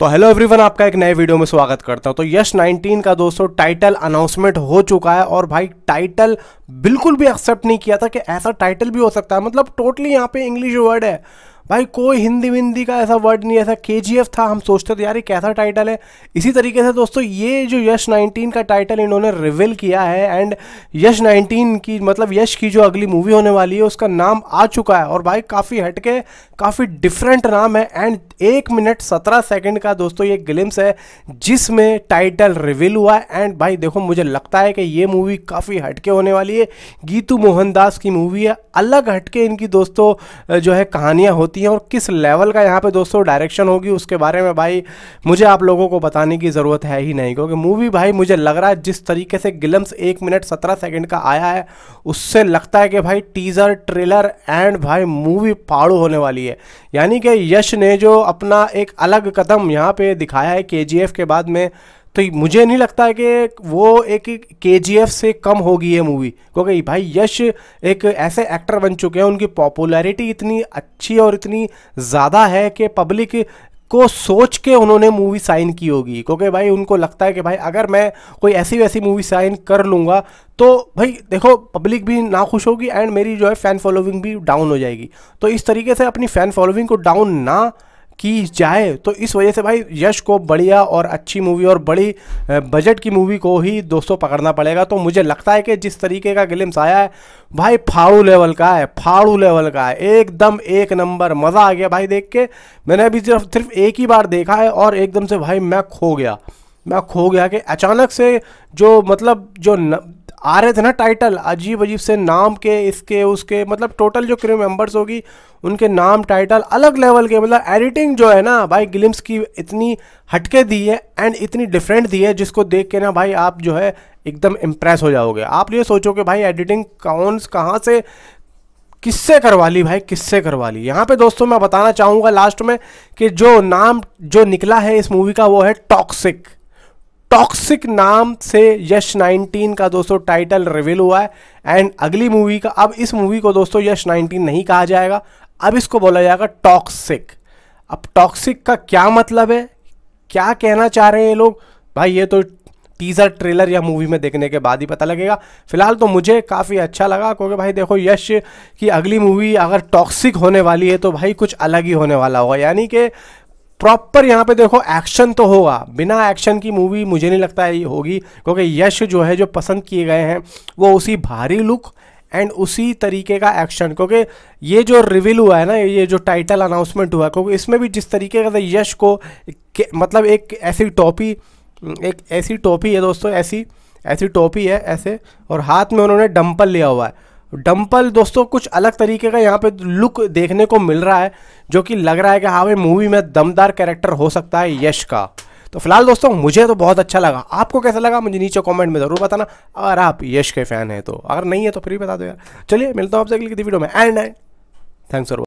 तो hello everyone आपका एक नए वीडियो में स्वागत करता हूं तो यश 19 का दोस्तों टाइटल अनाउंसमेंट हो चुका है और भाई टाइटल बिल्कुल भी एक्सेप्ट नहीं किया था कि ऐसा टाइटल भी हो सकता है मतलब टोटली यहां पे इंग्लिश वर्ड है भाई कोई हिंदी विंदी का ऐसा वर्ड नहीं ऐसा के था हम सोचते थे यार ये कैसा टाइटल है इसी तरीके से दोस्तों ये जो यश 19 का टाइटल इन्होंने रिवील किया है एंड यश 19 की मतलब यश की जो अगली मूवी होने वाली है उसका नाम आ चुका है और भाई काफ़ी हटके काफ़ी डिफरेंट नाम है एंड एक मिनट सत्रह सेकेंड का दोस्तों ये ग्लिम्स है जिसमें टाइटल रिविल हुआ है एंड भाई देखो मुझे लगता है कि ये मूवी काफ़ी हटके होने वाली है गीतू मोहनदास की मूवी है अलग हटके इनकी दोस्तों जो है कहानियाँ होती होती हैं और किस लेवल का यहाँ पे दोस्तों डायरेक्शन होगी उसके बारे में भाई मुझे आप लोगों को बताने की ज़रूरत है ही नहीं क्योंकि मूवी भाई मुझे लग रहा है जिस तरीके से गिलम्स एक मिनट सत्रह सेकेंड का आया है उससे लगता है कि भाई टीज़र ट्रेलर एंड भाई मूवी फाड़ू होने वाली है यानी कि यश ने जो अपना एक अलग कदम यहाँ पर दिखाया है के के बाद में तो मुझे नहीं लगता है कि वो एक के से कम होगी ये मूवी क्योंकि भाई यश एक ऐसे एक्टर बन चुके हैं उनकी पॉपुलैरिटी इतनी अच्छी और इतनी ज़्यादा है कि पब्लिक को सोच के उन्होंने मूवी साइन की होगी क्योंकि भाई उनको लगता है कि भाई अगर मैं कोई ऐसी वैसी मूवी साइन कर लूँगा तो भाई देखो पब्लिक भी ना खुश होगी एंड मेरी जो है फ़ैन फॉलोइंग भी डाउन हो जाएगी तो इस तरीके से अपनी फ़ैन फॉलोइंग को डाउन ना की जाए तो इस वजह से भाई यश को बढ़िया और अच्छी मूवी और बड़ी बजट की मूवी को ही दोस्तों पकड़ना पड़ेगा तो मुझे लगता है कि जिस तरीके का गिलिम्स आया है भाई फाड़ू लेवल का है फाड़ू लेवल का है एकदम एक नंबर मज़ा आ गया भाई देख के मैंने अभी सिर्फ सिर्फ एक ही बार देखा है और एकदम से भाई मैं खो गया मैं खो गया कि अचानक से जो मतलब जो न, आ रहे थे ना टाइटल अजीब अजीब से नाम के इसके उसके मतलब टोटल जो क्रू मेंबर्स होगी उनके नाम टाइटल अलग लेवल के मतलब एडिटिंग जो है ना भाई ग्लिम्स की इतनी हटके दी है एंड इतनी डिफरेंट दी है जिसको देख के ना भाई आप जो है एकदम इम्प्रेस हो जाओगे आप ये सोचो कि भाई एडिटिंग कौन कहाँ से किससे करवा ली भाई किससे करवा ली यहाँ पे दोस्तों मैं बताना चाहूँगा लास्ट में कि जो नाम जो निकला है इस मूवी का वो है टॉक्सिक टॉक्सिक नाम से यश 19 का दोस्तों टाइटल रिवील हुआ है एंड अगली मूवी का अब इस मूवी को दोस्तों यश 19 नहीं कहा जाएगा अब इसको बोला जाएगा टॉक्सिक अब टॉक्सिक का क्या मतलब है क्या कहना चाह रहे हैं ये लोग भाई ये तो टीज़र ट्रेलर या मूवी में देखने के बाद ही पता लगेगा फिलहाल तो मुझे काफ़ी अच्छा लगा क्योंकि भाई देखो यश की अगली मूवी अगर टॉक्सिक होने वाली है तो भाई कुछ अलग ही होने वाला होगा यानी कि प्रॉपर यहाँ पे देखो एक्शन तो होगा बिना एक्शन की मूवी मुझे नहीं लगता है होगी क्योंकि यश जो है जो पसंद किए गए हैं वो उसी भारी लुक एंड उसी तरीके का एक्शन क्योंकि ये जो रिवील हुआ है ना ये जो टाइटल अनाउंसमेंट हुआ है क्योंकि इसमें भी जिस तरीके का यश को मतलब एक ऐसी टॉपी एक ऐसी टॉपी है दोस्तों ऐसी ऐसी टॉपी है ऐसे और हाथ में उन्होंने डंपल लिया हुआ है डंपल दोस्तों कुछ अलग तरीके का यहाँ पे लुक देखने को मिल रहा है जो कि लग रहा है कि हाँ भाई मूवी में दमदार कैरेक्टर हो सकता है यश का तो फिलहाल दोस्तों मुझे तो बहुत अच्छा लगा आपको कैसा लगा मुझे नीचे कमेंट में ज़रूर बताना अगर आप यश के फैन हैं तो अगर नहीं है तो फिर भी बता दो यार चलिए मिलता हूँ आपसे अगली वीडियो में एंड एंड थैंक्स फॉर